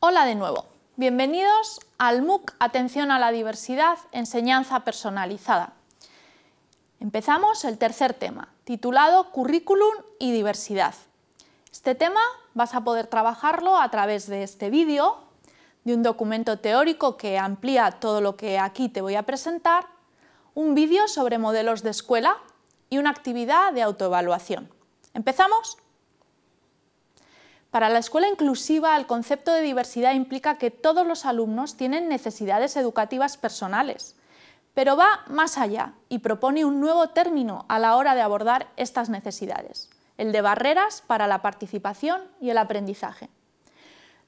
Hola de nuevo, bienvenidos al MOOC Atención a la Diversidad, Enseñanza Personalizada. Empezamos el tercer tema, titulado Currículum y Diversidad. Este tema vas a poder trabajarlo a través de este vídeo, de un documento teórico que amplía todo lo que aquí te voy a presentar, un vídeo sobre modelos de escuela y una actividad de autoevaluación. ¿Empezamos? Para la escuela inclusiva, el concepto de diversidad implica que todos los alumnos tienen necesidades educativas personales, pero va más allá y propone un nuevo término a la hora de abordar estas necesidades, el de barreras para la participación y el aprendizaje.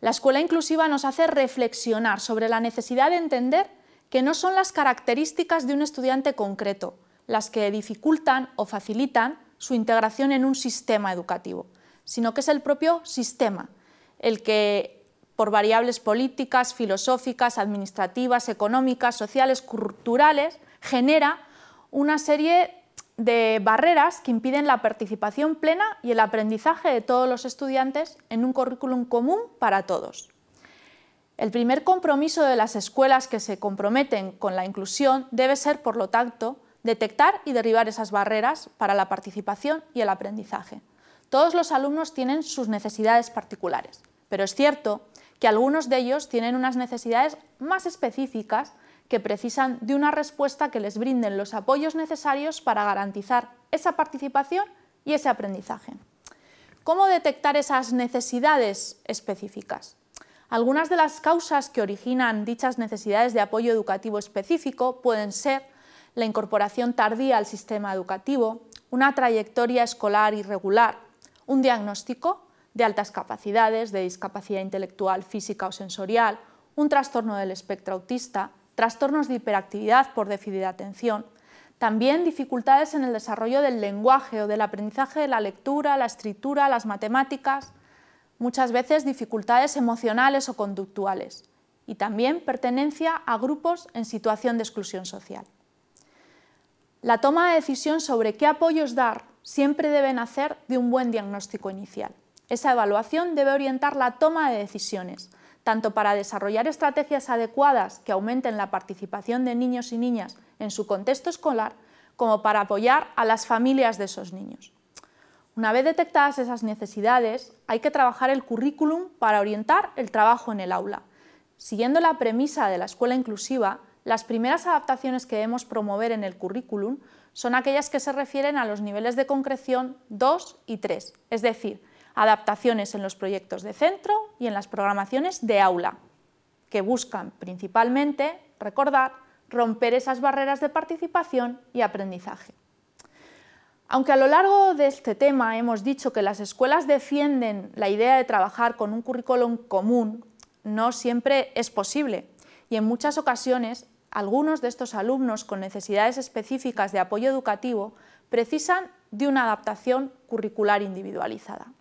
La escuela inclusiva nos hace reflexionar sobre la necesidad de entender que no son las características de un estudiante concreto, las que dificultan o facilitan su integración en un sistema educativo, sino que es el propio sistema el que, por variables políticas, filosóficas, administrativas, económicas, sociales, culturales, genera una serie de barreras que impiden la participación plena y el aprendizaje de todos los estudiantes en un currículum común para todos. El primer compromiso de las escuelas que se comprometen con la inclusión debe ser, por lo tanto, detectar y derribar esas barreras para la participación y el aprendizaje. Todos los alumnos tienen sus necesidades particulares, pero es cierto que algunos de ellos tienen unas necesidades más específicas que precisan de una respuesta que les brinden los apoyos necesarios para garantizar esa participación y ese aprendizaje. ¿Cómo detectar esas necesidades específicas? Algunas de las causas que originan dichas necesidades de apoyo educativo específico pueden ser la incorporación tardía al sistema educativo, una trayectoria escolar irregular, un diagnóstico de altas capacidades, de discapacidad intelectual, física o sensorial, un trastorno del espectro autista, trastornos de hiperactividad por déficit de atención, también dificultades en el desarrollo del lenguaje o del aprendizaje de la lectura, la escritura, las matemáticas, muchas veces dificultades emocionales o conductuales, y también pertenencia a grupos en situación de exclusión social. La toma de decisión sobre qué apoyos dar siempre debe nacer de un buen diagnóstico inicial. Esa evaluación debe orientar la toma de decisiones, tanto para desarrollar estrategias adecuadas que aumenten la participación de niños y niñas en su contexto escolar, como para apoyar a las familias de esos niños. Una vez detectadas esas necesidades, hay que trabajar el currículum para orientar el trabajo en el aula. Siguiendo la premisa de la escuela inclusiva, las primeras adaptaciones que debemos promover en el currículum son aquellas que se refieren a los niveles de concreción 2 y 3, es decir, adaptaciones en los proyectos de centro y en las programaciones de aula, que buscan principalmente, recordar, romper esas barreras de participación y aprendizaje. Aunque a lo largo de este tema hemos dicho que las escuelas defienden la idea de trabajar con un currículum común, no siempre es posible y en muchas ocasiones algunos de estos alumnos con necesidades específicas de apoyo educativo precisan de una adaptación curricular individualizada.